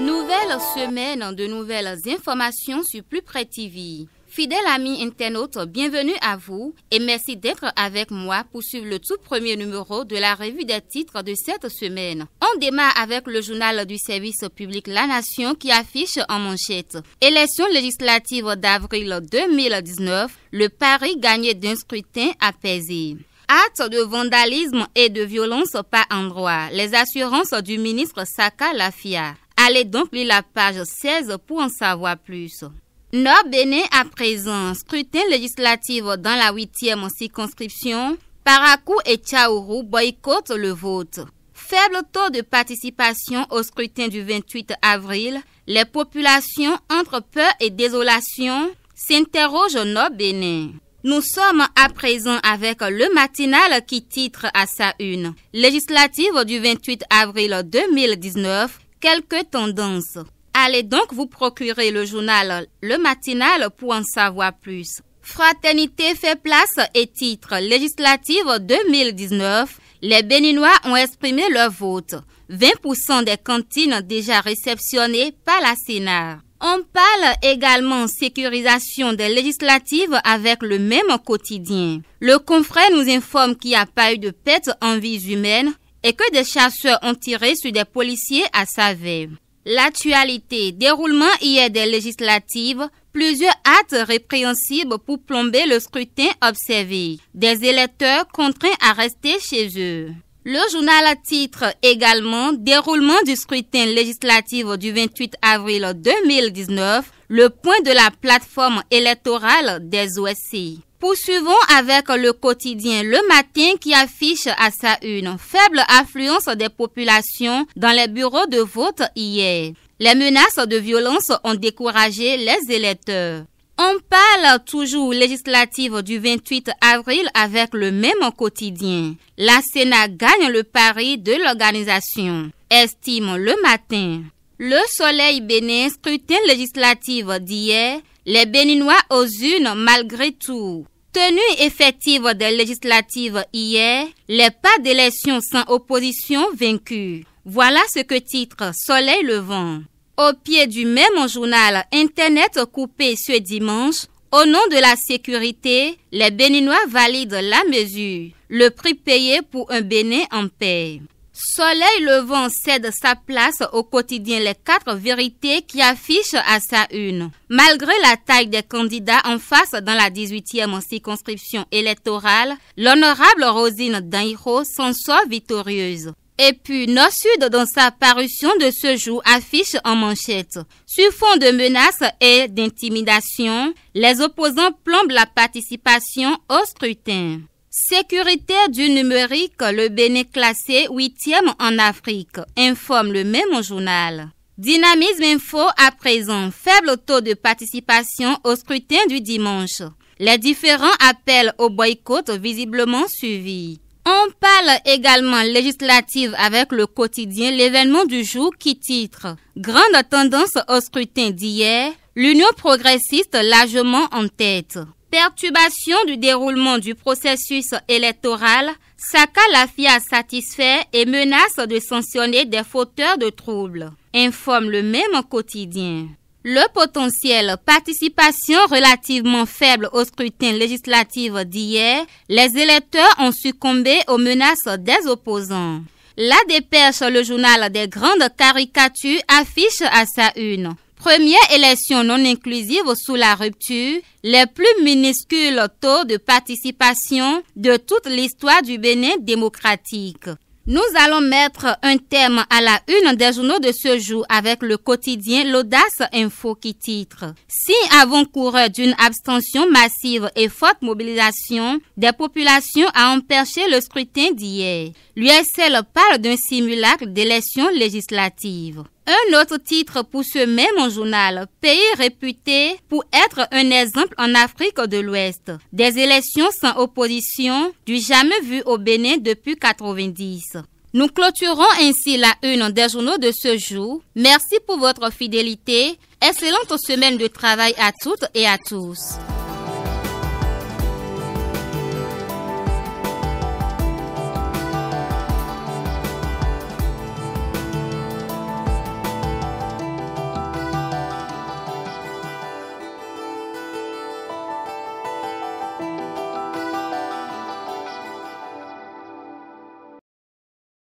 Nouvelle semaine de nouvelles informations sur Plus Près TV. Fidèles amis internautes, bienvenue à vous et merci d'être avec moi pour suivre le tout premier numéro de la revue des titres de cette semaine. On démarre avec le journal du service public La Nation qui affiche en manchette Élection législative d'avril 2019, le pari gagné d'un scrutin apaisé. Actes de vandalisme et de violence par endroit. Les assurances du ministre Saka Lafia. Allez donc lire la page 16 pour en savoir plus. Nord-Bénin à présent, scrutin législatif dans la huitième circonscription. Parakou et Tchaourou boycottent le vote. Faible taux de participation au scrutin du 28 avril, les populations entre peur et désolation s'interrogent Nord-Bénin. Nous sommes à présent avec le matinal qui titre à sa une. Législative du 28 avril 2019, quelques tendances. Allez donc vous procurer le journal Le Matinal pour en savoir plus. Fraternité fait place et titre législative 2019. Les Béninois ont exprimé leur vote. 20% des cantines déjà réceptionnées par la Sénat. On parle également sécurisation des législatives avec le même quotidien. Le confrère nous informe qu'il n'y a pas eu de perte en vie humaine et que des chasseurs ont tiré sur des policiers à Savé. L'actualité, déroulement hier des législatives, plusieurs actes répréhensibles pour plomber le scrutin observé. Des électeurs contraints à rester chez eux. Le journal titre également Déroulement du scrutin législatif du 28 avril 2019, le point de la plateforme électorale des OSC. Poursuivons avec le quotidien Le Matin qui affiche à sa une faible affluence des populations dans les bureaux de vote hier. Les menaces de violence ont découragé les électeurs. On parle toujours législative du 28 avril avec le même quotidien. La Sénat gagne le pari de l'organisation, estime le matin. Le soleil bénin, scrutin législative d'hier, les Béninois aux unes malgré tout. Tenue effective des législatives hier, les pas d'élection sans opposition vaincus. Voilà ce que titre Soleil levant. Au pied du même journal Internet coupé ce dimanche, au nom de la sécurité, les Béninois valident la mesure, le prix payé pour un Bénin en paix. Soleil Levant cède sa place au quotidien Les Quatre Vérités qui affiche à sa une. Malgré la taille des candidats en face dans la 18e circonscription électorale, l'honorable Rosine Dairo s'en sort victorieuse. Et puis, Nord Sud, dans sa parution de ce jour, affiche en manchette. Sur fond de menaces et d'intimidation, les opposants plombent la participation au scrutin. Sécurité du numérique, le Bénin classé huitième en Afrique, informe le même journal. Dynamisme Info à présent, faible taux de participation au scrutin du dimanche. Les différents appels au boycott visiblement suivis. On parle également législative avec le quotidien L'événement du jour qui titre Grande tendance au scrutin d'hier, l'Union progressiste largement en tête. Perturbation du déroulement du processus électoral, Saka Lafia satisfait et menace de sanctionner des fauteurs de troubles, informe le même quotidien. Le potentiel participation relativement faible au scrutin législatif d'hier, les électeurs ont succombé aux menaces des opposants. La dépêche, le journal des grandes caricatures, affiche à sa une. Première élection non inclusive sous la rupture, les plus minuscules taux de participation de toute l'histoire du Bénin démocratique. Nous allons mettre un terme à la une des journaux de ce jour avec le quotidien L'Audace Info qui titre Si avant-coureur d'une abstention massive et forte mobilisation des populations a empêché le scrutin d'hier, l'USL parle d'un simulacre d'élection législative. Un autre titre pour ce même journal, pays réputé pour être un exemple en Afrique de l'Ouest. Des élections sans opposition du jamais vu au Bénin depuis 90. Nous clôturons ainsi la une des journaux de ce jour. Merci pour votre fidélité. Excellente semaine de travail à toutes et à tous.